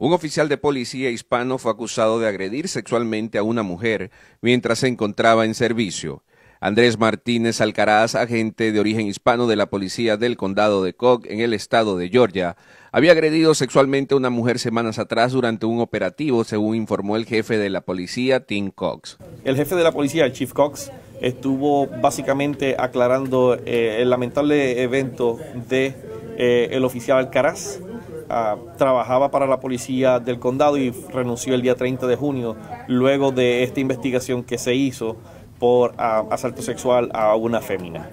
Un oficial de policía hispano fue acusado de agredir sexualmente a una mujer mientras se encontraba en servicio. Andrés Martínez Alcaraz, agente de origen hispano de la policía del condado de Cobb en el estado de Georgia, había agredido sexualmente a una mujer semanas atrás durante un operativo, según informó el jefe de la policía, Tim Cox. El jefe de la policía, el Chief Cox, estuvo básicamente aclarando eh, el lamentable evento de eh, el oficial Alcaraz Ah, trabajaba para la policía del condado y renunció el día 30 de junio, luego de esta investigación que se hizo por ah, asalto sexual a una fémina.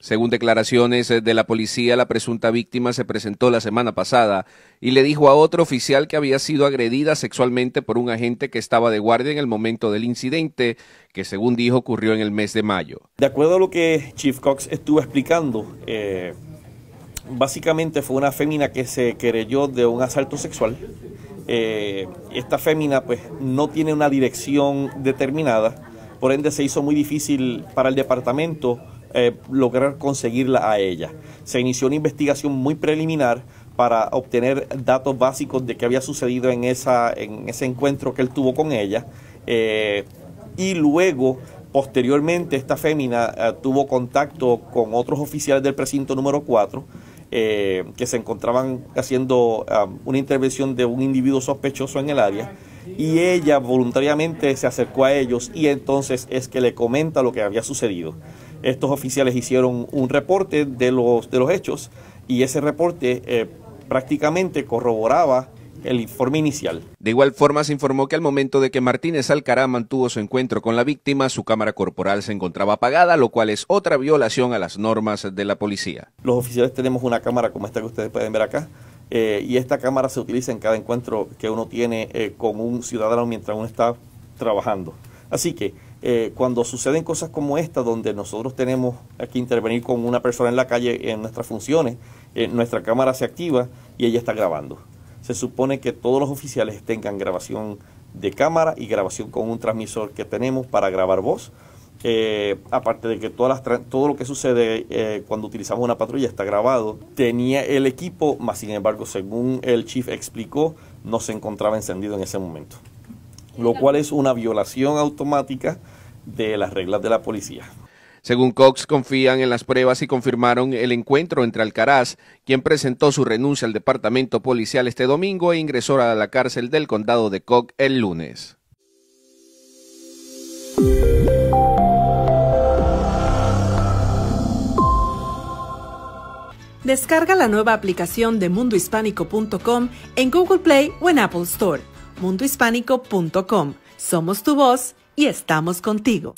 Según declaraciones eh, de la policía, la presunta víctima se presentó la semana pasada y le dijo a otro oficial que había sido agredida sexualmente por un agente que estaba de guardia en el momento del incidente, que según dijo ocurrió en el mes de mayo. De acuerdo a lo que Chief Cox estuvo explicando, eh, básicamente fue una fémina que se querelló de un asalto sexual. Eh, esta fémina pues no tiene una dirección determinada, por ende se hizo muy difícil para el departamento eh, lograr conseguirla a ella. Se inició una investigación muy preliminar para obtener datos básicos de qué había sucedido en, ese encuentro que él tuvo con ella. Eh, y luego Posteriormente, esta fémina tuvo contacto con otros oficiales del precinto número 4 eh, que se encontraban haciendo ah, una intervención de un individuo sospechoso en el área y ella voluntariamente se acercó a ellos y entonces es que le comenta lo que había sucedido. Estos oficiales hicieron un reporte de los, de los hechos y ese reporte eh, prácticamente corroboraba el informe inicial. De igual forma, se informó que al momento de que Martínez Alcará mantuvo su encuentro con la víctima, su cámara corporal se encontraba apagada, lo cual es otra violación a las normas de la policía. Los oficiales tenemos una cámara como esta que ustedes pueden ver acá. Eh, y esta cámara se utiliza en cada encuentro que uno tiene eh, con un ciudadano mientras uno está trabajando. Así que eh, cuando suceden cosas como esta, donde nosotros tenemos que intervenir con una persona en la calle en nuestras funciones, nuestra cámara se activa y ella está grabando se supone que todos los oficiales tengan grabación de cámara y grabación con un transmisor que tenemos para grabar voz. Eh, aparte de que todas todo lo que sucede eh, cuando utilizamos una patrulla está grabado, tenía el equipo, más sin embargo, según el chief explicó, no se encontraba encendido en ese momento, lo cual es una violación automática de las reglas de la policía. Según Cox, confían en las pruebas y confirmaron el encuentro entre Alcaraz, quien presentó su renuncia al departamento policial este domingo e ingresó a la cárcel del condado de Cox el lunes. Descarga la nueva aplicación de mundohispánico.com en Google Play o en Apple Store. mundohispánico.com. Somos tu voz y estamos contigo.